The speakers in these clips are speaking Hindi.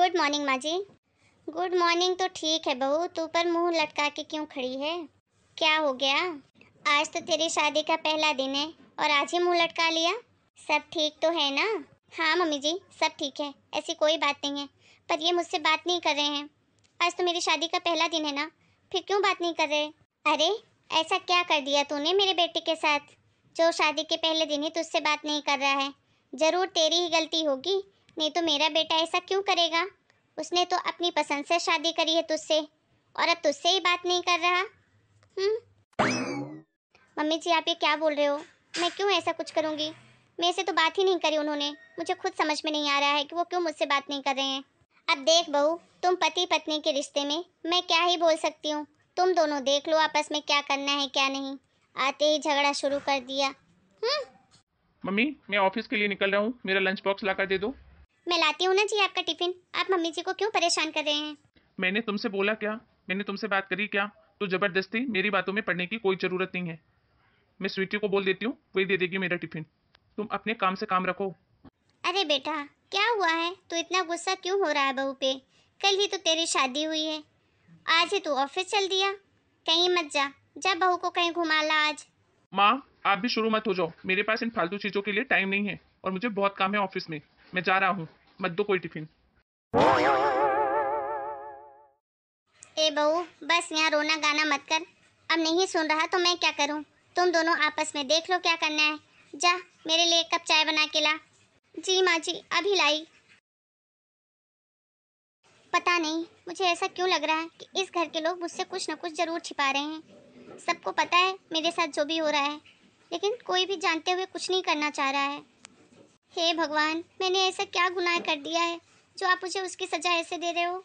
गुड मॉर्निंग माँ जी गुड मॉर्निंग तो ठीक है बहू तू पर मुंह लटका के क्यों खड़ी है क्या हो गया आज तो तेरी शादी का पहला दिन है और आज ही मुंह लटका लिया सब ठीक तो है ना हाँ मम्मी जी सब ठीक है ऐसी कोई बात नहीं है पर ये मुझसे बात नहीं कर रहे हैं आज तो मेरी शादी का पहला दिन है ना फिर क्यों बात नहीं कर रहे अरे ऐसा क्या कर दिया तूने मेरे बेटे के साथ जो शादी के पहले दिन ही तुझसे बात नहीं कर रहा है ज़रूर तेरी ही गलती होगी नहीं तो मेरा बेटा ऐसा क्यों करेगा उसने तो अपनी पसंद से शादी करी है तुझसे और अब तुझसे ही बात नहीं कर रहा हम्म। मम्मी जी आप ये क्या बोल रहे हो मैं क्यों ऐसा कुछ करूँगी मैं से तो बात ही नहीं करी उन्होंने मुझे खुद समझ में नहीं आ रहा है कि वो क्यों मुझसे बात नहीं कर रहे हैं अब देख बहू तुम पति पत्नी के रिश्ते में मैं क्या ही बोल सकती हूँ तुम दोनों देख लो आपस में क्या करना है क्या नहीं आते ही झगड़ा शुरू कर दिया हम्म। मम्मी मैं ऑफिस के लिए निकल रहा हूँ मेरा लंच बॉक्स ला कर दे दो मैं लाती हूँ ना जी आपका टिफिन आप मम्मी जी को क्यों परेशान कर रहे हैं मैंने तुमसे बोला क्या मैंने तुमसे बात करी क्या तो जबरदस्ती मेरी बातों में पढ़ने की कोई जरूरत नहीं है मैं स्वीटी को बोल देती हूँ वही दे देगी मेरा टिफिन तुम अपने काम से काम रखो अरे बेटा क्या हुआ है तू इतना गुस्सा क्यों हो रहा है बहू पे कल ही तो तेरी शादी हुई है आज ही तू ऑफिस चल दिया कहीं मत जा जा बहू को कहीं घुमा ला आज माँ आप भी शुरू मत हो जाओ मेरे पास इन फालतू चीजों के लिए टाइम नहीं है और मुझे बहुत काम है ऑफिस में मैं जा रहा हूँ मत दो कोई टिफिन ए बहू बस यहाँ रोना गाना मत कर अब नहीं सुन रहा तो मैं क्या करूँ तुम दोनों आपस में देख लो क्या करना है जा मेरे लिए कप चाय बना के ला जी माँ जी अभी लाई पता नहीं मुझे ऐसा क्यों लग रहा है कि इस घर के लोग मुझसे कुछ ना कुछ जरूर छिपा रहे हैं सबको पता है मेरे साथ जो भी हो रहा है लेकिन कोई भी जानते हुए कुछ नहीं करना चाह रहा है हे भगवान मैंने ऐसा क्या गुनाह कर दिया है जो आप मुझे उसकी सज़ा ऐसे दे रहे हो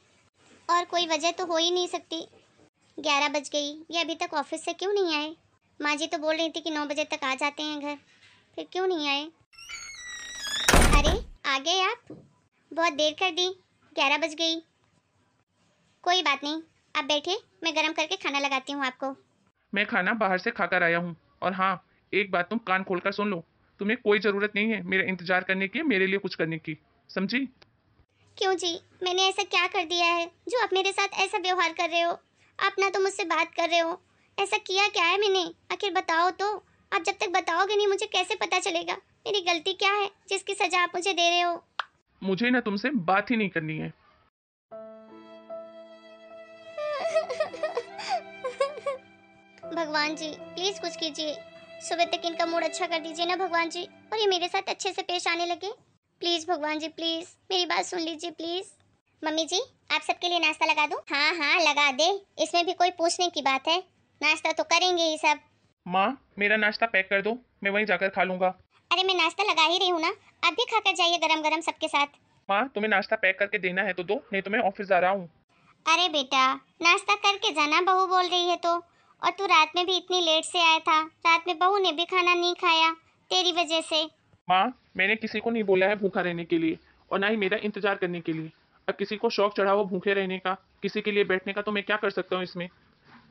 और कोई वजह तो हो ही नहीं सकती ग्यारह बज गई ये अभी तक ऑफिस से क्यों नहीं आए माँ जी तो बोल रही थी कि नौ बजे तक आ जाते हैं घर फिर क्यों नहीं आए अरे आ गए आप बहुत देर कर दी ग्यारह बज गई कोई बात नहीं आप बैठिए मैं गर्म करके खाना लगाती हूँ आपको मैं खाना बाहर से खाकर आया हूँ और हाँ एक बात तुम कान खोलकर सुन लो तुम्हें कोई ज़रूरत नहीं है मेरा इंतज़ार करने की मेरे लिए कुछ करने की समझी क्यों जी मैंने ऐसा क्या कर दिया है जो आप मेरे साथ ऐसा व्यवहार कर रहे हो आप ना तो मुझसे बात कर रहे हो ऐसा किया क्या है मैंने आखिर बताओ तो आप जब तक बताओगे नहीं मुझे कैसे पता चलेगा मेरी गलती क्या है जिसकी सजा आप मुझे दे रहे हो मुझे ना तुमसे बात ही नहीं करनी है भगवान जी प्लीज कुछ कीजिए सुबह तक इनका मूड अच्छा कर दीजिए ना भगवान जी और ये मेरे साथ अच्छे से पेश आने लगे प्लीज़ भगवान जी प्लीज़ मेरी बात सुन लीजिए प्लीज़ मम्मी जी आप सबके लिए नाश्ता लगा दूँ हाँ हाँ लगा दे इसमें भी कोई पूछने की बात है नाश्ता तो करेंगे ही सब माँ मेरा नाश्ता पैक कर दो मैं वहीं जाकर खा लूंगा अरे मैं नाश्ता लगा ही रही हूँ ना आप भी खा कर जाइए गरम गरम सबके साथ माँ तुम्हें नाश्ता पैक करके देना है तो दो नहीं तो मैं ऑफिस जा रहा हूँ अरे बेटा नाश्ता करके जाना बहू बोल रही है तो और तू रात में भी इतनी लेट से आया था रात में बहू ने भी खाना नहीं खाया तेरी वजह से माँ मैंने किसी को नहीं बोला है भूखा रहने के लिए और ना ही मेरा इंतजार करने के लिए अब किसी को शौक चढ़ा हुआ भूखे रहने का किसी के लिए बैठने का तो मैं क्या कर सकता हूँ इसमें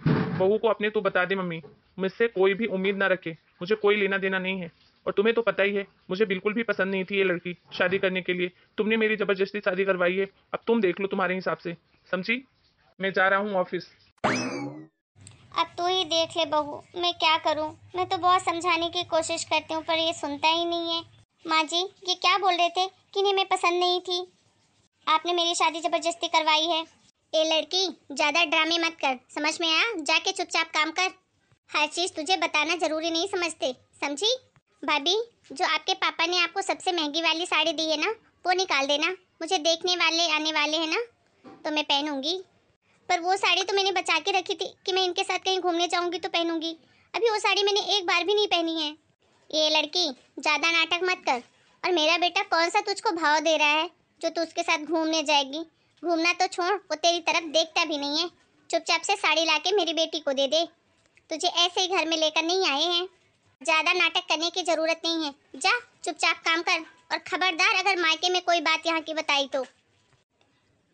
बहू को अपने तू तो बता दे मम्मी मुझसे कोई भी उम्मीद ना रखे मुझे कोई लेना देना नहीं है और तुम्हें तो पता ही है मुझे बिल्कुल भी पसंद नहीं थी ये लड़की शादी करने के लिए तुमने मेरी ज़बरदस्ती शादी करवाई है अब तुम देख लो तुम्हारे हिसाब से समझी मैं जा रहा हूँ ऑफिस देख ले बहू मैं क्या करूँ मैं तो बहुत समझाने की कोशिश करती हूँ पर ये सुनता ही नहीं है माँ जी ये क्या बोल रहे थे कि नहीं मैं पसंद नहीं थी आपने मेरी शादी जबरदस्ती करवाई है ए लड़की ज़्यादा ड्रामे मत कर समझ में आया जाके चुपचाप काम कर हर चीज़ तुझे बताना ज़रूरी नहीं समझते समझी भाभी जो आपके पापा ने आपको सबसे महंगी वाली साड़ी दी है ना वो निकाल देना मुझे देखने वाले आने वाले हैं ना तो मैं पहनूंगी पर वो साड़ी तो मैंने बचा के रखी थी कि मैं इनके साथ कहीं घूमने जाऊँगी तो पहनूंगी अभी वो साड़ी मैंने एक बार भी नहीं पहनी है ये लड़की ज़्यादा नाटक मत कर और मेरा बेटा कौन सा तुझको भाव दे रहा है जो तू उसके साथ घूमने जाएगी घूमना तो छोड़ वो तेरी तरफ देखता भी नहीं है चुपचाप से साड़ी ला के मेरी बेटी को दे दे तुझे ऐसे ही घर में लेकर नहीं आए हैं ज़्यादा नाटक करने की ज़रूरत नहीं है जा चुपचाप काम कर और खबरदार अगर मायके में कोई बात यहाँ की बताई तो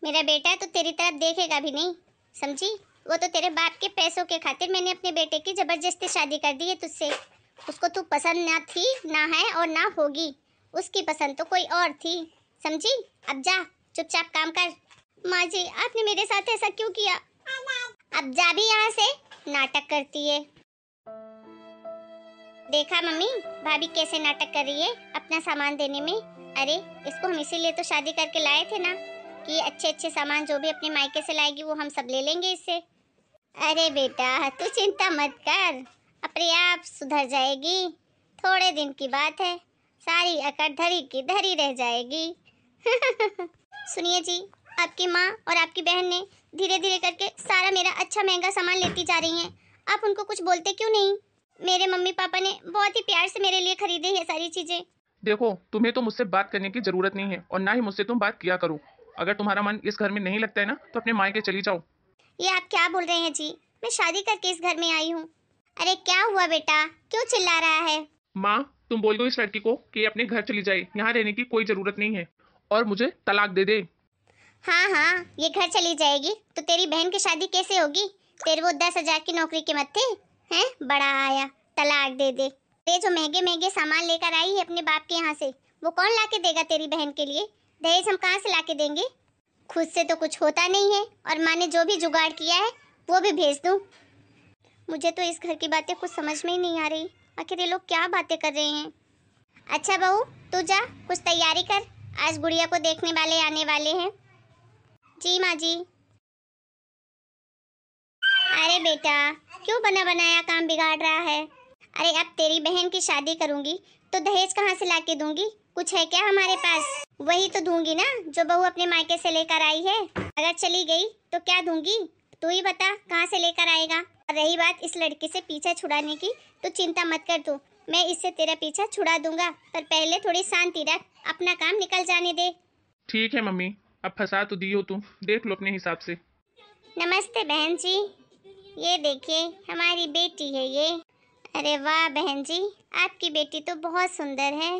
मेरा बेटा तो तेरी तरफ देखेगा भी नहीं समझी वो तो तेरे बाप के पैसों के खातिर मैंने अपने बेटे की जबरदस्ती शादी कर दी है तुझसे उसको तू पसंद ना थी ना है और ना होगी उसकी पसंद तो कोई और थी समझी अब जा चुपचाप काम कर माँ जी आपने मेरे साथ ऐसा क्यों किया अब जा भी यहाँ से नाटक करती है देखा मम्मी भाभी कैसे नाटक कर रही है अपना सामान देने में अरे इसको हम इसीलिए तो शादी करके लाए थे ना कि अच्छे अच्छे सामान जो भी अपने मायके से लाएगी वो हम सब ले लेंगे इससे अरे बेटा तू चिंता मत कर अपने आप सुधर जाएगी थोड़े दिन की बात है सारी अकड़ धरी की धरी रह जाएगी सुनिए जी आपकी माँ और आपकी बहन ने धीरे धीरे करके सारा मेरा अच्छा महंगा सामान लेती जा रही हैं आप उनको कुछ बोलते क्यों नहीं मेरे मम्मी पापा ने बहुत ही प्यार से मेरे लिए खरीदे ये सारी चीजें देखो तुम्हें तो मुझसे बात करने की जरूरत नहीं है और ना ही मुझसे तुम बात किया करो अगर तुम्हारा मन इस घर में नहीं लगता है ना तो अपने मायके चली जाओ ये आप क्या बोल रहे हैं जी मैं शादी करके इस घर में आई हूँ अरे क्या हुआ बेटा क्यों चिल्ला रहा है माँ तुम बोल दो इस लड़की को कि अपने घर चली जाए यहाँ रहने की कोई जरूरत नहीं है और मुझे तलाक दे दे हाँ हाँ ये घर चली जाएगी तो तेरी बहन की शादी कैसे होगी तेरे वो दस हजार की नौकरी के थे हैं बड़ा आया तलाक दे दे ये जो महंगे महंगे सामान लेकर आई है अपने बाप के यहाँ से वो कौन ला के देगा तेरी बहन के लिए दहेज हम कहाँ से ला के देंगे खुद से तो कुछ होता नहीं है और माँ ने जो भी जुगाड़ किया है वो भी भेज दूँ मुझे तो इस घर की बातें कुछ समझ में ही नहीं आ रही आखिर ये लोग क्या बातें कर रहे हैं अच्छा बहू तू जा कुछ तैयारी कर आज गुड़िया को देखने वाले आने वाले हैं जी माँ जी अरे बेटा क्यों बना बनाया काम बिगाड़ रहा है अरे अब तेरी बहन की शादी करूँगी तो दहेज कहाँ से ला के दूंगी कुछ है क्या हमारे पास वही तो दूंगी ना जो बहू अपने मायके से लेकर आई है अगर चली गई तो क्या दूंगी तू ही बता कहाँ से लेकर आएगा और रही बात इस लड़की से पीछा छुड़ाने की तो चिंता मत कर तू मैं इससे तेरा पीछा छुड़ा दूंगा पर पहले थोड़ी शांति रख अपना काम निकल जाने दे ठीक है मम्मी अब फंसा तो दी हो तुम देख लो अपने हिसाब से नमस्ते बहन जी ये देखिए हमारी बेटी है ये अरे वाह बहन जी आपकी बेटी तो बहुत सुंदर है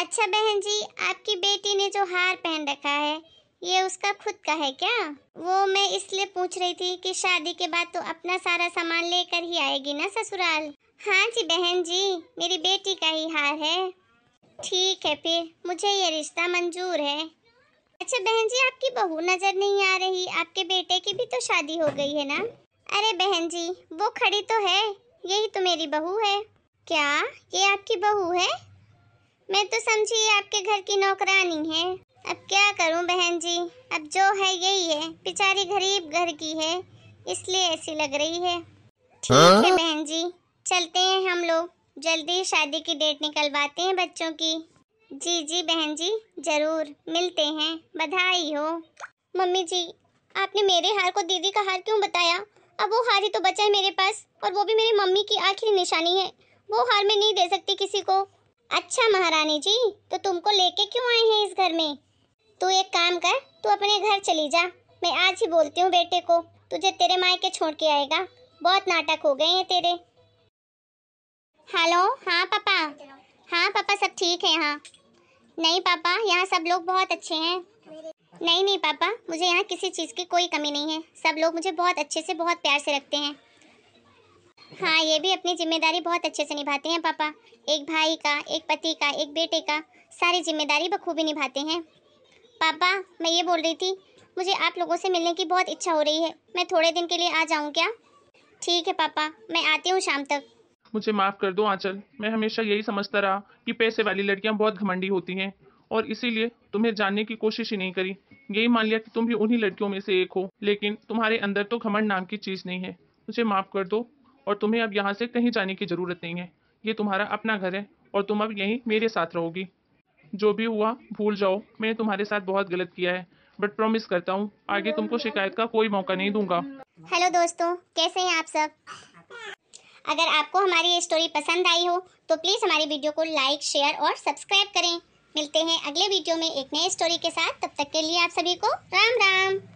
अच्छा बहन जी आपकी बेटी ने जो हार पहन रखा है ये उसका खुद का है क्या वो मैं इसलिए पूछ रही थी कि शादी के बाद तो अपना सारा सामान लेकर ही आएगी ना ससुराल हाँ जी बहन जी मेरी बेटी का ही हार है ठीक है फिर मुझे ये रिश्ता मंजूर है अच्छा बहन जी आपकी बहू नज़र नहीं आ रही आपके बेटे की भी तो शादी हो गई है ना अरे बहन जी वो खड़ी तो है यही तो मेरी बहू है क्या ये आपकी बहू है मैं तो समझी आपके घर की नौकरानी है अब क्या करूं बहन जी अब जो है यही है बेचारी गरीब घर की है इसलिए ऐसी लग रही है ठीक है हाँ? बहन जी चलते हैं हम लोग जल्दी शादी की डेट निकलवाते हैं बच्चों की जी जी बहन जी जरूर मिलते हैं बधाई हो मम्मी जी आपने मेरे हार को दीदी का हार क्यों बताया अब वो हार ही तो बचा है मेरे पास और वो भी मेरी मम्मी की आखिरी निशानी है वो हार मैं नहीं दे सकती किसी को अच्छा महारानी जी तो तुमको लेके क्यों आए हैं इस घर में तू एक काम कर तू अपने घर चली जा मैं आज ही बोलती हूँ बेटे को तुझे तेरे मायके छोड़ के आएगा बहुत नाटक हो गए हैं तेरे हेलो हाँ पापा हाँ पापा सब ठीक है यहाँ नहीं पापा यहाँ सब लोग बहुत अच्छे हैं नहीं नहीं पापा मुझे यहाँ किसी चीज़ की कोई कमी नहीं है सब लोग मुझे बहुत अच्छे से बहुत प्यार से रखते हैं हाँ ये भी अपनी जिम्मेदारी बहुत अच्छे से निभाते हैं पापा एक भाई का एक पति का एक बेटे का सारी जिम्मेदारी बखूबी निभाते हैं पापा मैं ये बोल रही थी मुझे आप लोगों से मिलने की बहुत इच्छा हो रही है मैं थोड़े दिन के लिए आ जाऊँ क्या ठीक है पापा मैं आती हूँ शाम तक मुझे माफ़ कर दो आंचल मैं हमेशा यही समझता रहा कि पैसे वाली लड़कियाँ बहुत घमंडी होती हैं और इसीलिए तुम्हें जानने की कोशिश ही नहीं करी यही मान लिया कि तुम भी उन्हीं लड़कियों में से एक हो लेकिन तुम्हारे अंदर तो घमंड नाम की चीज़ नहीं है मुझे माफ़ कर दो और तुम्हें अब यहाँ से कहीं जाने की ज़रूरत नहीं है ये तुम्हारा अपना घर है और तुम अब यहीं मेरे साथ रहोगी जो भी हुआ भूल जाओ मैंने तुम्हारे साथ बहुत गलत किया है बट प्रॉमिस करता हूँ आगे तुमको शिकायत का कोई मौका नहीं दूंगा हेलो दोस्तों कैसे हैं आप सब अगर आपको हमारी ये स्टोरी पसंद आई हो तो प्लीज़ हमारी वीडियो को लाइक शेयर और सब्सक्राइब करें मिलते हैं अगले वीडियो में एक नई स्टोरी के साथ तब तक के लिए आप सभी को राम राम